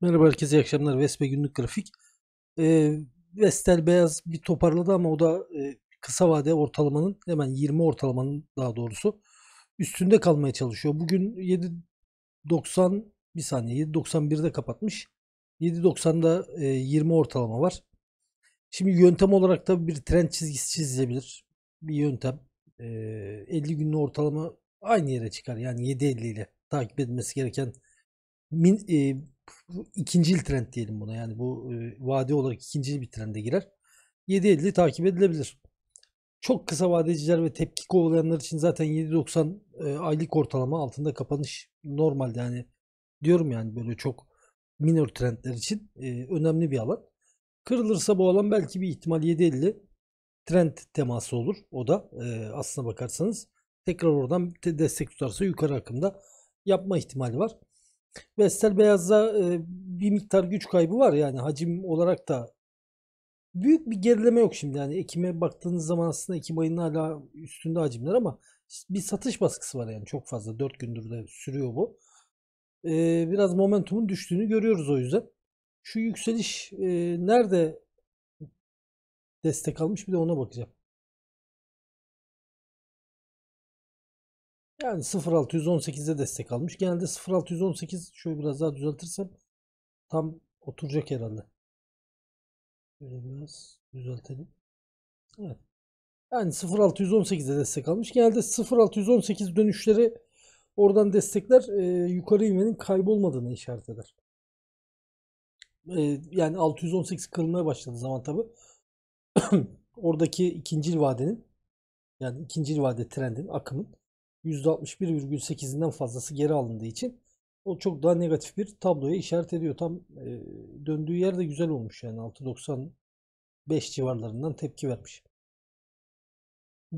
Merhaba herkese iyi akşamlar. Vespe günlük grafik. E, Vestel beyaz bir toparladı ama o da e, kısa vade ortalamanın hemen 20 ortalamanın daha doğrusu üstünde kalmaya çalışıyor. Bugün 7.90 bir saniye 7.91'de kapatmış. 7.90'da e, 20 ortalama var. Şimdi yöntem olarak da bir trend çizgisi çizilebilir. Bir yöntem. E, ee, 50 günlük ortalama aynı yere çıkar. Yani 7.50 ile takip edilmesi gereken min, e, ikincil trend diyelim buna. Yani bu e, vade olarak ikincil bir trende girer. 7.50 takip edilebilir. Çok kısa vadeciler ve tepki kovalayanlar için zaten 7.90 e, aylık ortalama altında kapanış normalde yani diyorum yani böyle çok minor trendler için e, önemli bir alan. Kırılırsa bu alan belki bir ihtimal 7.50 trend teması olur. O da e, aslına bakarsanız tekrar oradan destek tutarsa yukarı akımda yapma ihtimali var. Vestel Beyaz'da e, bir miktar güç kaybı var yani hacim olarak da büyük bir gerileme yok şimdi yani Ekim'e baktığınız zaman aslında Ekim ayının hala üstünde hacimler ama bir satış baskısı var yani çok fazla 4 gündür de sürüyor bu. Ee, biraz momentumun düştüğünü görüyoruz o yüzden. Şu yükseliş e, nerede destek almış bir de ona bakacağım. Yani 0618'de destek almış. Genelde 0618 şöyle biraz daha düzeltirsem tam oturacak herhalde. Böyle biraz düzeltelim. Evet. Yani 0618'de destek almış. Genelde 0618 dönüşleri oradan destekler e, yukarı inmenin kaybolmadığını işaret eder. E, yani 618 kırılmaya başladığı zaman tabi oradaki ikincil vadenin yani ikincil vade trendin akımın %61,8'inden fazlası geri alındığı için o çok daha negatif bir tabloya işaret ediyor. Tam e, döndüğü yerde güzel olmuş yani 6.95 civarlarından tepki vermiş.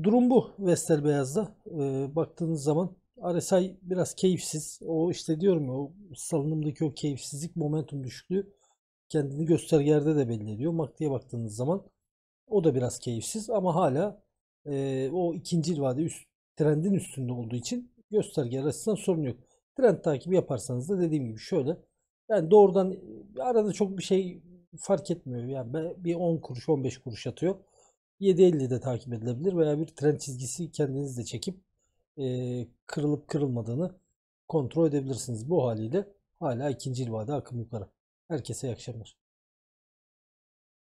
Durum bu Vestel Beyaz'da. E, baktığınız zaman RSI biraz keyifsiz. O işte diyorum ya o salınımdaki o keyifsizlik momentum düşüklüğü kendini göstergerde de belli ediyor. MACD'ye baktığınız zaman o da biraz keyifsiz ama hala e, o ikinci vade üst trendin üstünde olduğu için gösterge arasında sorun yok. Trend takibi yaparsanız da dediğim gibi şöyle yani doğrudan e, arada çok bir şey fark etmiyor. Yani bir 10 kuruş 15 kuruş atıyor. 7.50 de takip edilebilir veya bir trend çizgisi kendiniz de çekip e, kırılıp kırılmadığını kontrol edebilirsiniz. Bu haliyle hala ikinci vade akım yukarı. Herkese iyi akşamlar.